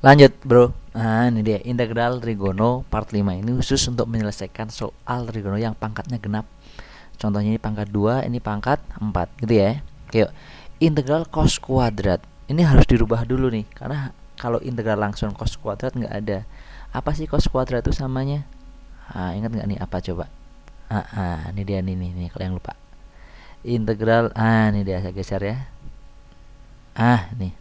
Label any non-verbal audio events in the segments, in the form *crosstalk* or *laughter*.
Lanjut, Bro. Nah, ini dia integral trigono part 5 ini khusus untuk menyelesaikan soal trigono yang pangkatnya genap. Contohnya ini pangkat 2, ini pangkat 4 gitu ya. Yuk, integral cos kuadrat. Ini harus dirubah dulu nih karena kalau integral langsung cos kuadrat nggak ada. Apa sih cos kuadrat itu samanya? Ah, ingat nggak nih apa coba? Ah, ah ini dia nih nih, nih kalau yang lupa. Integral ah ini dia saya geser ya. Ah, nih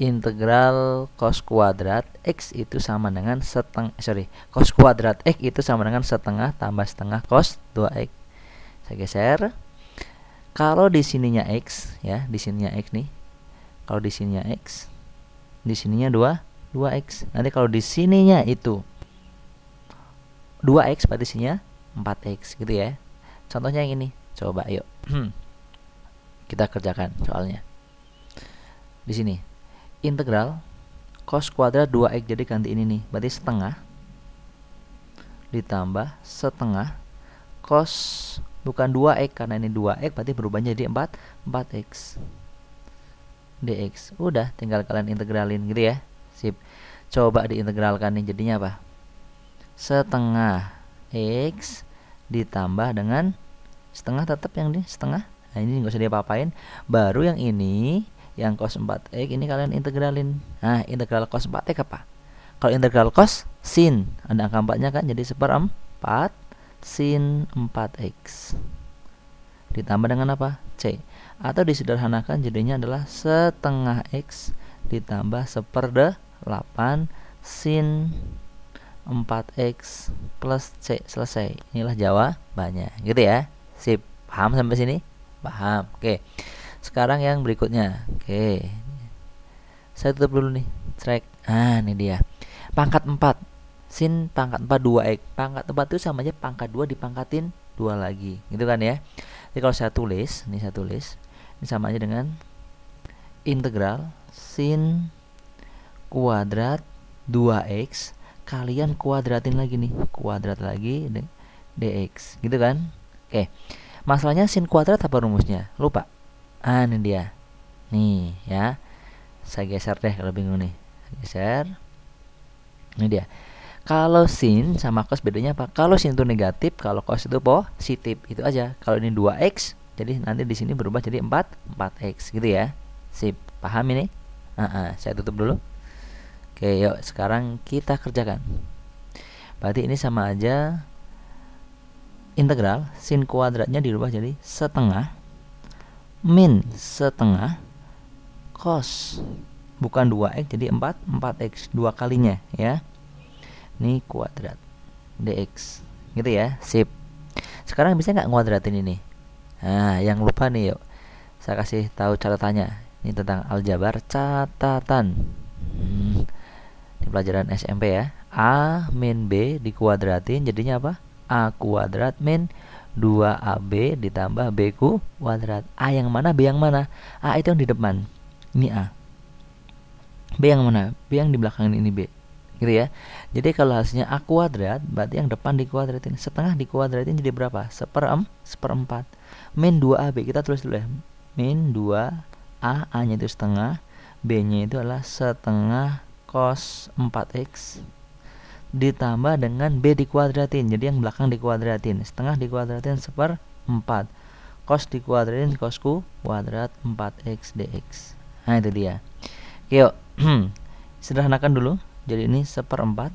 integral cos kuadrat x itu sama dengan setengah eh, sorry cos kuadrat x itu sama dengan setengah tambah setengah cos 2x saya geser kalau di sininya x ya di sininya x nih kalau di sininya x di sininya 2 2x nanti kalau di sininya itu 2x pada sininya 4x gitu ya contohnya yang ini coba yuk hmm. kita kerjakan soalnya di sini integral cos kuadrat 2x jadi ganti ini nih berarti setengah ditambah setengah cos bukan 2x karena ini 2x berarti berubah jadi 4 4x dx udah tinggal kalian integralin gitu ya sip coba diintegralkan nih jadinya apa setengah x ditambah dengan setengah tetap yang di setengah nah ini nggak usah diapa-apain baru yang ini yang cos 4x eh, ini kalian integralin nah integral cos 4x apa ya, kalau integral cos sin ada angka 4 nya kan jadi seperempat sin 4x ditambah dengan apa c atau disederhanakan jadinya adalah setengah x ditambah seperde 8 sin 4x plus c selesai inilah jawabannya gitu ya sip paham sampai sini paham oke okay sekarang yang berikutnya oke okay. saya tutup dulu nih track ah ini dia pangkat 4 sin pangkat 4 2 x pangkat 4 itu sama aja pangkat 2 dipangkatin 2 lagi gitu kan ya jadi kalau saya tulis ini saya tulis ini sama aja dengan integral sin kuadrat 2x kalian kuadratin lagi nih kuadrat lagi dx gitu kan oke masalahnya sin kuadrat apa rumusnya lupa ah ini dia nih ya saya geser deh kalau bingung nih geser ini dia kalau sin sama cos bedanya apa? Kalau sin itu negatif, kalau cos itu positif. Itu aja. Kalau ini 2x, jadi nanti di sini berubah jadi 4 4x gitu ya. Sip, paham ini? Uh -uh, saya tutup dulu. Oke, yuk sekarang kita kerjakan. Berarti ini sama aja integral sin kuadratnya dirubah jadi setengah min setengah cos bukan 2x jadi 4 4x dua kalinya ya ini kuadrat dx gitu ya sip sekarang bisa nggak kuadratin ini nah yang lupa nih yuk saya kasih tahu catatannya ini tentang aljabar catatan hmm, ini pelajaran SMP ya a min b dikuadratin jadinya apa a kuadrat min 2AB ditambah B kuadrat A yang mana B yang mana A itu yang di depan ini A B yang mana B yang di belakang ini B gitu ya jadi kalau hasilnya A kuadrat berarti yang depan di dikuadratin setengah di dikuadratin jadi berapa seper seper empat min 2AB kita tulis dulu ya min 2 A A nya itu setengah B nya itu adalah setengah cos 4x ditambah dengan B dikuadratin jadi yang belakang dikuadratin setengah dikuadratin seper 4 cos dikuadratin ku kuadrat 4x dx nah itu dia oke yuk *clears throat* sederhanakan dulu jadi ini seperempat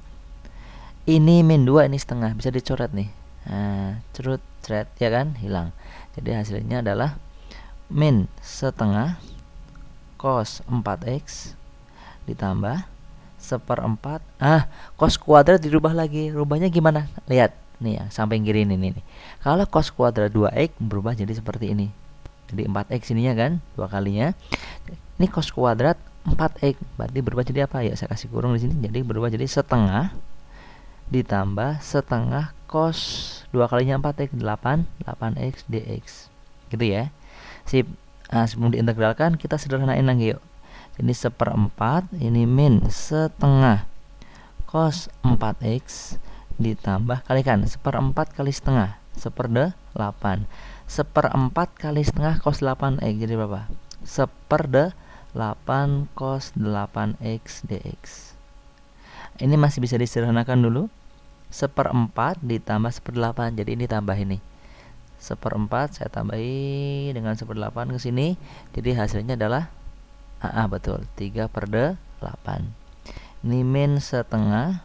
ini min 2 ini setengah bisa dicoret nih nah, cerut ceret ya kan hilang jadi hasilnya adalah min setengah cos 4x ditambah seperempat ah cos kuadrat dirubah lagi rubahnya gimana lihat nih ya sampai kiri ini nih, kalau cos kuadrat 2x berubah jadi seperti ini jadi 4x ininya kan dua kalinya ini cos kuadrat 4x berarti berubah jadi apa ya saya kasih kurung di sini jadi berubah jadi setengah ditambah setengah cos dua kalinya 4x 8 8x dx gitu ya sip nah sebelum diintegralkan kita sederhanain lagi yuk ini seperempat ini min setengah cos 4x ditambah kalikan seperempat kali setengah seperdelapan seperempat kali setengah cos 8x jadi berapa seperdelapan cos 8x dx ini masih bisa disederhanakan dulu seperempat ditambah seperdelapan jadi ini tambah ini seperempat saya tambahi dengan seperdelapan ke sini jadi hasilnya adalah ah, ah betul 3 per 8 ini min setengah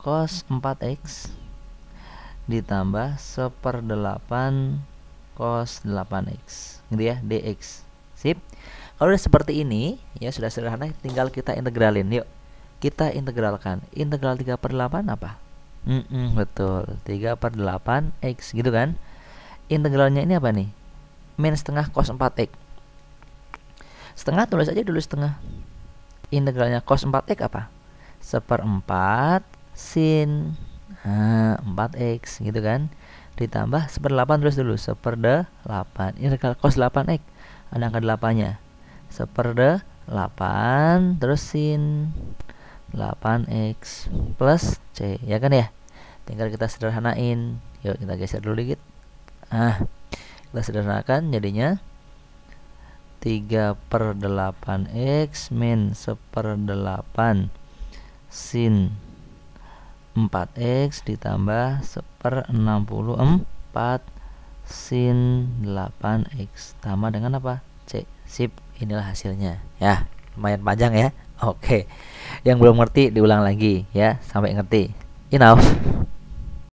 cos 4x ditambah 1 per 8 cos 8x gitu ya dx sip kalau udah seperti ini ya sudah sederhana tinggal kita integralin yuk kita integralkan integral 3 per 8 apa Mm -mm, betul 3 per 8 X gitu kan Integralnya ini apa nih Min setengah cos 4 X Setengah tulis aja dulu setengah. Integralnya cos 4x apa? Seperempat sin nah, eh, 4x gitu kan. Ditambah seperdelapan terus dulu. Seperdelapan. Integral cos 8x. Ada angka 8-nya. Seperdelapan terus sin 8x plus c. Ya kan ya? Tinggal kita sederhanain. Yuk kita geser dulu dikit. Ah, kita sederhanakan jadinya 3 per 8 X min 1 per 8 sin 4X ditambah 1 per 64 sin 8X sama dengan apa? C sip inilah hasilnya ya lumayan panjang ya oke yang belum ngerti diulang lagi ya sampai ngerti enough